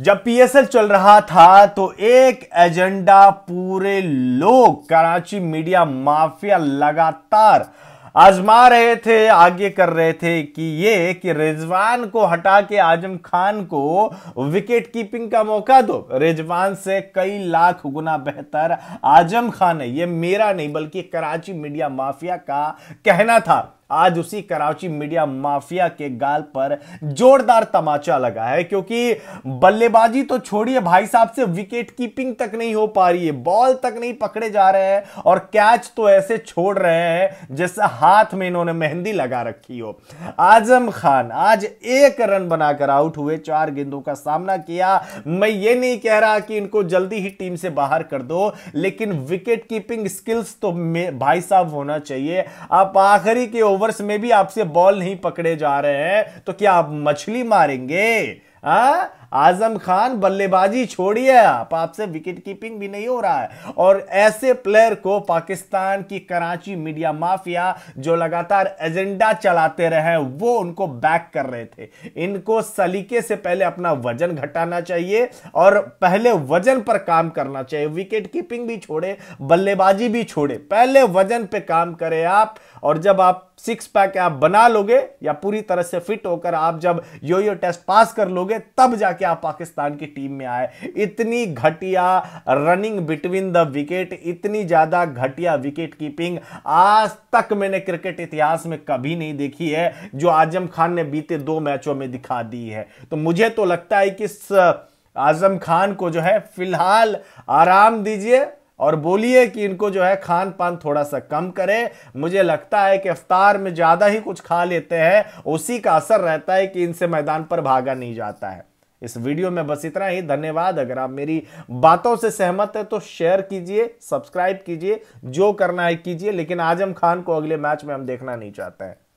जब पीएसएल चल रहा था तो एक एजेंडा पूरे लोग कराची मीडिया माफिया लगातार आजमा रहे थे आगे कर रहे थे कि ये कि रिजवान को हटा के आजम खान को विकेट कीपिंग का मौका दो रिजवान से कई लाख गुना बेहतर आजम खान है ये मेरा नहीं बल्कि कराची मीडिया माफिया का कहना था आज उसी कराची मीडिया माफिया के गाल पर जोरदार तमाचा लगा है क्योंकि बल्लेबाजी तो छोड़िए भाई साहब से विकेट कीपिंग तक नहीं हो पा रही है बॉल तक नहीं पकड़े जा रहे हैं और कैच तो ऐसे छोड़ रहे हैं जैसे हाथ में इन्होंने मेहंदी लगा रखी हो आजम खान आज एक रन बनाकर आउट हुए चार गेंदों का सामना किया मैं ये नहीं कह रहा कि इनको जल्दी ही टीम से बाहर कर दो लेकिन विकेट कीपिंग स्किल्स तो भाई साहब होना चाहिए आप आखिरी के ओवर ओवर्स में भी आपसे बॉल नहीं पकड़े जा रहे हैं तो क्या आप मछली मारेंगे आ? हाँ? आजम खान बल्लेबाजी छोड़िए आप आपसे विकेट कीपिंग भी नहीं हो रहा है और ऐसे प्लेयर को पाकिस्तान की कराची मीडिया माफिया जो लगातार एजेंडा चलाते रहे वो उनको बैक कर रहे थे इनको सलीके से पहले अपना वजन घटाना चाहिए और पहले वजन पर काम करना चाहिए विकेट कीपिंग भी छोड़े बल्लेबाजी भी छोड़े पहले वजन पे काम करें आप और जब आप सिक्स पैक आप बना लोगे या पूरी तरह से फिट होकर आप जब यो यो टेस्ट पास कर लोगे तब जाके आप पाकिस्तान की टीम में आए इतनी घटिया रनिंग बिटवीन द विकेट इतनी ज्यादा घटिया विकेट कीपिंग आज तक मैंने क्रिकेट इतिहास में कभी नहीं देखी है जो आजम खान ने बीते दो मैचों में दिखा दी है तो मुझे तो लगता है कि इस आजम खान को जो है फिलहाल आराम दीजिए और बोलिए कि इनको जो है खान पान थोड़ा सा कम करे मुझे लगता है कि अफ्तार में ज़्यादा ही कुछ खा लेते हैं उसी का असर रहता है कि इनसे मैदान पर भागा नहीं जाता है इस वीडियो में बस इतना ही धन्यवाद अगर आप मेरी बातों से सहमत है तो शेयर कीजिए सब्सक्राइब कीजिए जो करना है कीजिए लेकिन आजम खान को अगले मैच में हम देखना नहीं चाहते हैं